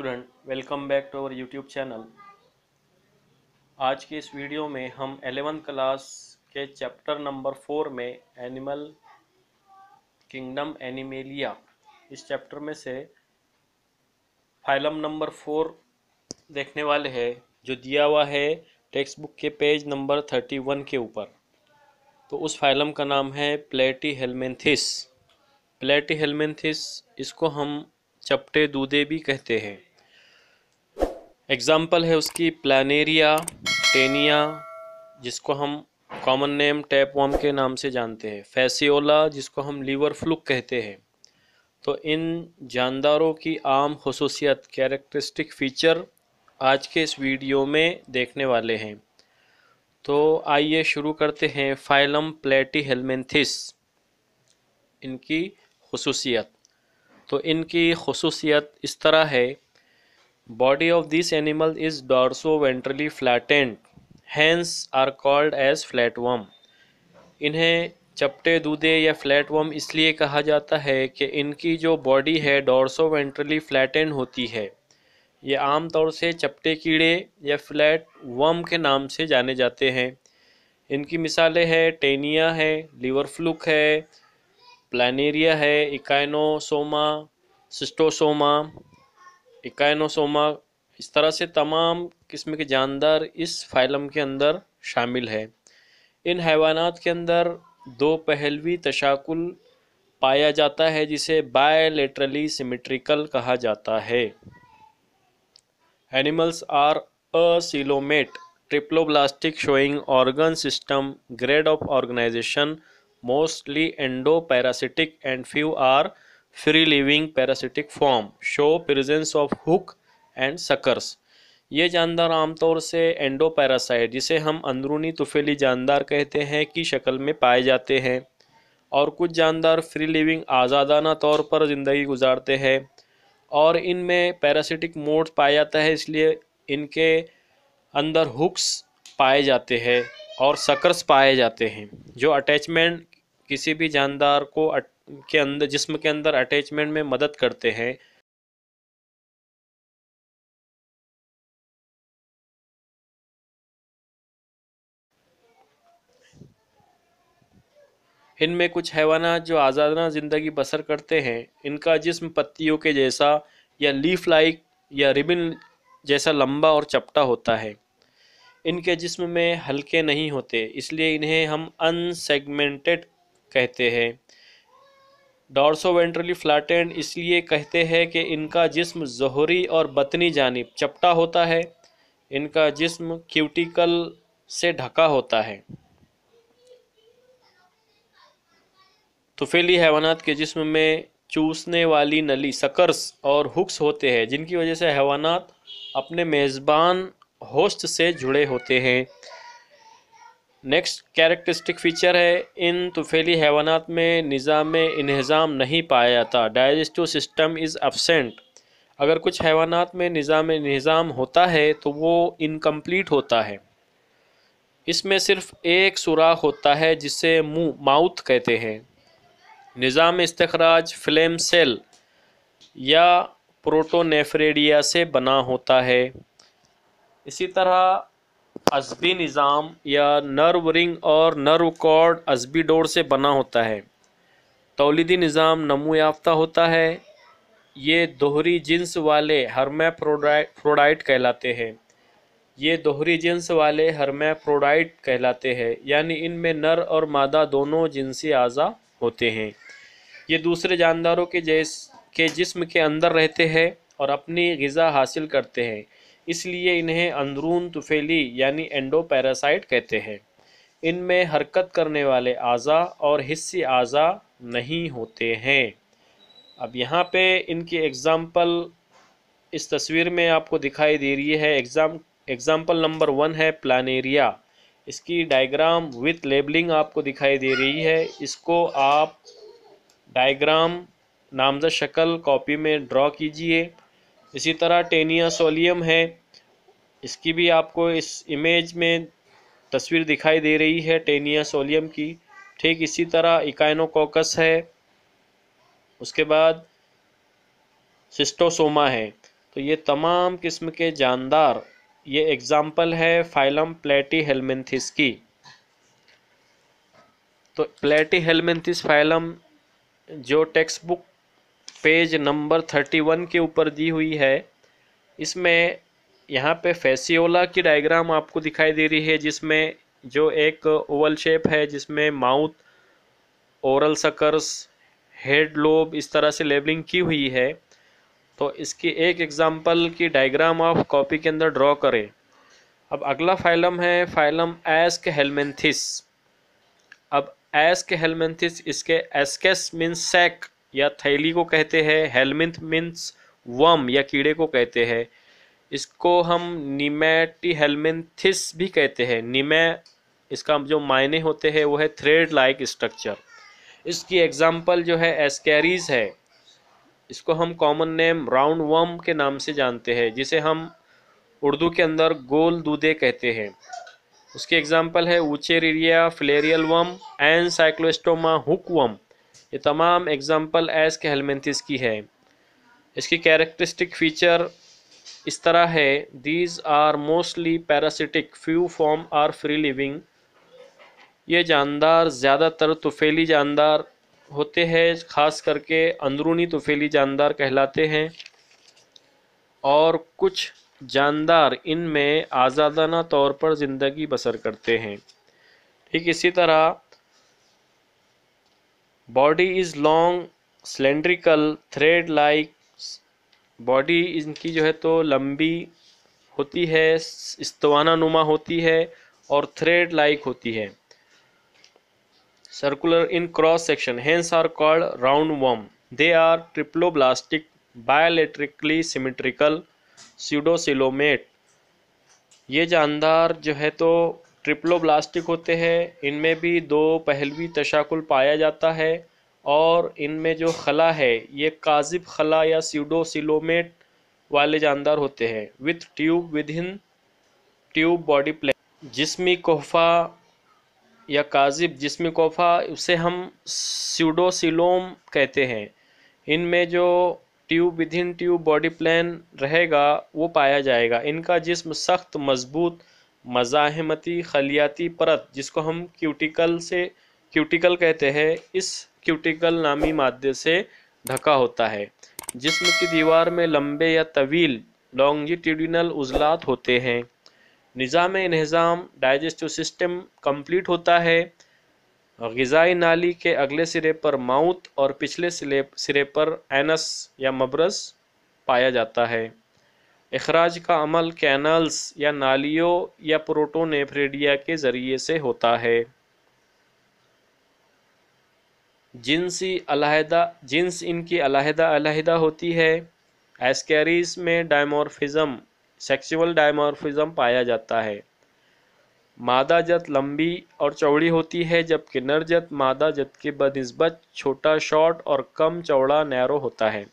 student welcome back to our YouTube channel आज के इस वीडियो में हम एलेवेंथ क्लास के चैप्टर नंबर फोर में एनिमल किंगडम एनिमेलिया इस चैप्टर में से फाइलम नंबर फोर देखने वाले हैं जो दिया हुआ है टेक्स्ट बुक के पेज नंबर थर्टी वन के ऊपर तो उस फाइलम का नाम है प्लेटी हेलमेंथिस प्लेटी हेलमेंथिस इसको हम चपटे दूधे भी कहते हैं एग्ज़ाम्पल है उसकी प्लानेरिया टेनिया जिसको हम कॉमन नेम टैप वॉम के नाम से जानते हैं फैसियोला जिसको हम लीवर फ्लूक कहते हैं तो इन जानदारों की आम खसूसियत कैरेक्टरिस्टिक फ़ीचर आज के इस वीडियो में देखने वाले हैं तो आइए शुरू करते हैं फाइलम प्लेटी हेलमेंथिस इनकी खसूसियत तो इनकी खसूसियत इस तरह है of this animal is dorso ventrally flattened hence are called as flat worm इन्हें चपटे दूधे या वम इसलिए कहा जाता है कि इनकी जो बॉडी है डॉर्सो वेंट्रली फ्लैटन होती है ये आमतौर से चपटे कीड़े या फ्लैट वम के नाम से जाने जाते हैं इनकी मिसालें हैं टेनिया है लिवर फ्लूक है प्लानेरिया है इकाइनोसोमा सिस्टोसोमा इकाइनोसोमा इस तरह से तमाम किस्म के जानदार इस फाइलम के अंदर शामिल है इन हैवानात के अंदर दो पहलवी तशाकुल पाया जाता है जिसे बायलेटरली सिमेट्रिकल कहा जाता है animals are acoelomate triploblastic showing organ system grade of organisation mostly endoparasitic and few are free living parasitic form show presence of hook and suckers ये जानदार आमतौर से एंडो पैरासाइट जिसे हम अंदरूनी तुफेली जानदार कहते हैं की शक्ल में पाए जाते हैं और कुछ जानदार फ्री लिविंग आज़ादाना तौर पर ज़िंदगी गुजारते हैं और इनमें पैरासिटिक मोड पाया जाता है इसलिए इनके अंदर हुक्स पाए जाते हैं और सकर्स पाए जाते हैं जो अटैचमेंट किसी भी जानदार को अट के अंदर जिस्म के अंदर अटैचमेंट में मदद करते हैं इनमें कुछ हैवाना जो आज़ादाना ज़िंदगी बसर करते हैं इनका जिस्म पत्तियों के जैसा या लीफ लाइक या रिबिन जैसा लंबा और चपटा होता है इनके जिस्म में हल्के नहीं होते इसलिए इन्हें हम अनसेगमेंटेड कहते हैं डॉर्सो वेंट्रली फ्लैटेंड इसलिए कहते हैं कि इनका जिस्म जहरी और बतनी जानब चपटा होता है इनका जिस्म क्यूटिकल से ढका होता है तुफेली तो हैवानात के जिस्म में चूसने वाली नली सकर्स और हुक्स होते हैं जिनकी वजह से हैवानात अपने मेज़बान होस्ट से जुड़े होते हैं नेक्स्ट कैरेक्टरिस्टिक फ़ीचर है इन तुफेली हैवानात में निज़ाम इन्हज़ाम नहीं पाया जाता डाइजेस्टिव सिस्टम इज़ एबसेंट अगर कुछ हैवानात में निज़ाम इन्हज़ाम होता है तो वो इनकम्प्लीट होता है इसमें सिर्फ़ एक सुराख होता है जिसे मुँह माउथ कहते हैं निज़ाम इस्तखराज फ्लेम सेल या प्रोटोनेफ्रेडिया से बना होता है इसी तरह अजबी निज़ाम या नर्व रिंग और नर्व कॉर्ड असबी डोर से बना होता है तोलिदी निज़ाम नमू याफ्ता होता है ये दोहरी जिन्स वाले प्रोडाइट कहलाते हैं ये दोहरी जिन्स वाले प्रोडाइट कहलाते हैं यानी इनमें नर और मादा दोनों जिनसी अज़ा होते हैं ये दूसरे जानदारों के जैस के जिस्म के अंदर रहते हैं और अपनी गज़ा हासिल करते हैं इसलिए इन्हें अंदरून तुफेली यानी एंडोपैरासाइट कहते हैं इनमें हरकत करने वाले अज़ा और हिस्से अज़ा नहीं होते हैं अब यहाँ पे इनकी एग्ज़ाम्पल इस तस्वीर में आपको दिखाई दे रही है एग्ज़ाम एग्ज़ाम्पल नंबर वन है प्लानेरिया इसकी डायग्राम विथ लेबलिंग आपको दिखाई दे रही है इसको आप डायग्राम नामजद शक्ल कॉपी में ड्रॉ कीजिए इसी तरह टेनिया सोलियम है इसकी भी आपको इस इमेज में तस्वीर दिखाई दे रही है टेनिया सोलियम की ठीक इसी तरह इकाइनोकोकस है उसके बाद सिस्टोसोमा है तो ये तमाम किस्म के जानदार ये एग्जाम्पल है फाइलम प्लेटी हेलमेंथिस की तो प्लेटी हेलमेंथिस फाइलम जो text book page number thirty one के ऊपर दी हुई है इसमें यहाँ पे फेसियोला की डायग्राम आपको दिखाई दे रही है जिसमें जो एक ओवल शेप है जिसमें mouth oral suckers head lobe इस तरह से लेबलिंग की हुई है तो इसकी एक एग्जाम्पल की डायग्राम आप कॉपी के अंदर ड्रॉ करें अब अगला फाइलम है फाइलम एस्क हेलमेंथिस अब एस्क हेलमेंथिस इसके एस्केस मीन्स सैक या थैली को कहते हैं हेलमिंथ मीन्स वम या कीड़े को कहते हैं इसको हम हेलमेंथिस भी कहते हैं निमे इसका जो मायने होते हैं वो है थ्रेड लाइक स्ट्रक्चर इसकी एग्जाम्पल जो है एस्केरीज है इसको हम कॉमन नेम राउंड वर्म के नाम से जानते हैं जिसे हम उर्दू के अंदर गोल दूधे कहते हैं उसकी एग्जाम्पल है ऊचेरिया फ्लेरियल वम एन साइक्लोस्टोमा हुक वम ये तमाम एग्जाम्पल एस के हेलमेंथिस की है इसकी कैरेक्टरिस्टिक फीचर इस तरह है these are mostly parasitic few form are free living ये जानदार ज़्यादातर तुफेली जानदार होते हैं ख़ास करके अंदरूनी तुफेली जानदार कहलाते हैं और कुछ जानदार इनमें आज़ादाना तौर पर ज़िंदगी बसर करते हैं ठीक इसी तरह body is long cylindrical thread like body इनकी जो है तो लंबी होती है इस्तवाना नुमा होती है और थ्रेड लाइक होती है circular in cross section hence are called round worm they are triploblastic bilaterally symmetrical pseudocoelomate ये जानदार जो है तो ट्रिपलो ब्लास्टिक होते हैं इनमें भी दो पहलवी तशाकुल पाया जाता है और इनमें जो खला है ये काजिब खला या सीडोसिलोमेट वाले जानदार होते हैं with tube within tube body plan जिसमी कोहफा या काजिब जिसमी कोहफा उसे हम सीडोसिलोम कहते हैं इनमें जो tube within tube body plan रहेगा वो पाया जाएगा इनका जिस्म सख्त मजबूत मज़ाहमती खलियाती परत जिसको हम क्यूटिकल से क्यूटिकल कहते हैं इस क्यूटिकल नामी माध्य से ढका होता है जिसम की दीवार में लंबे या तवील लॉन्गिट्यूडिनल उजलात होते हैं निज़ाम नज़ाम डाइजेस्टिव सिस्टम कंप्लीट होता है गज़ाई नाली के अगले सिरे पर माउथ और पिछले सिरे सिरे पर एनस या मबरस पाया जाता है अखराज का अमल कैनल्स या नालियों या प्रोटोनेफ्रेडिया के ज़रिए से होता है जिनसी अलहदा जिन्स इनकी अलहदा अलहदा होती है एस्कैरिस में डायमोरफिज़म सेक्सुअल डायमोरफिज़म पाया जाता है मादा जत लंबी और चौड़ी होती है जबकि नर जत मादा जत के बनस्बत छोटा शॉर्ट और कम चौड़ा नैरो होता है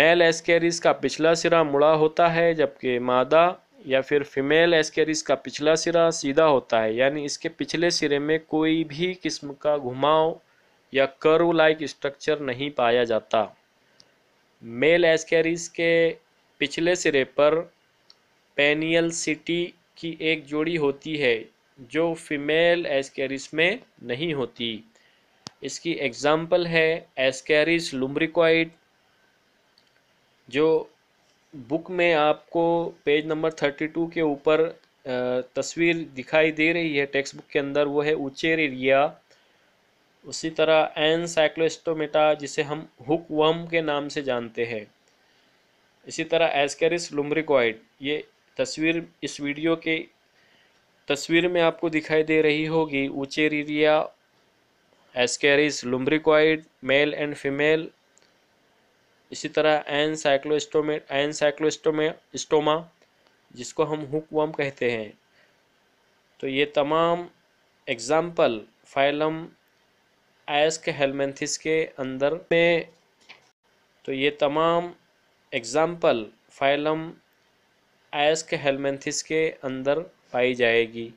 मेल एस्कैरिस का पिछला सिरा मुड़ा होता है जबकि मादा या फिर फीमेल एस्केरिस का पिछला सिरा सीधा होता है यानी इसके पिछले सिरे में कोई भी किस्म का घुमाव या कर्व लाइक स्ट्रक्चर नहीं पाया जाता मेल एस्केरिस के पिछले सिरे पर पेनियल सिटी की एक जोड़ी होती है जो फीमेल एस्केरिस में नहीं होती इसकी एग्जाम्पल है एस्केरिस लुम्ब्रिकॉइड जो बुक में आपको पेज नंबर थर्टी टू के ऊपर तस्वीर दिखाई दे रही है टेक्स्ट बुक के अंदर वो है उचेर एरिया उसी तरह एन साइक्लोस्टोमेटा जिसे हम हुक वम के नाम से जानते हैं इसी तरह एस्केरिस लुम्ब्रिकॉइड ये तस्वीर इस वीडियो के तस्वीर में आपको दिखाई दे रही होगी Wuchereria Ascaris lumbricoides male and female इसी तरह Ancylostoma Ancylostoma stoma जिसको हम हुक वम कहते हैं तो ये तमाम एग्ज़ाम्पल फाइलम आयस के हेलमेंथिस के अंदर में तो ये तमाम एग्ज़ाम्पल फाइलम आयस के हेलमेंथिस के अंदर पाई जाएगी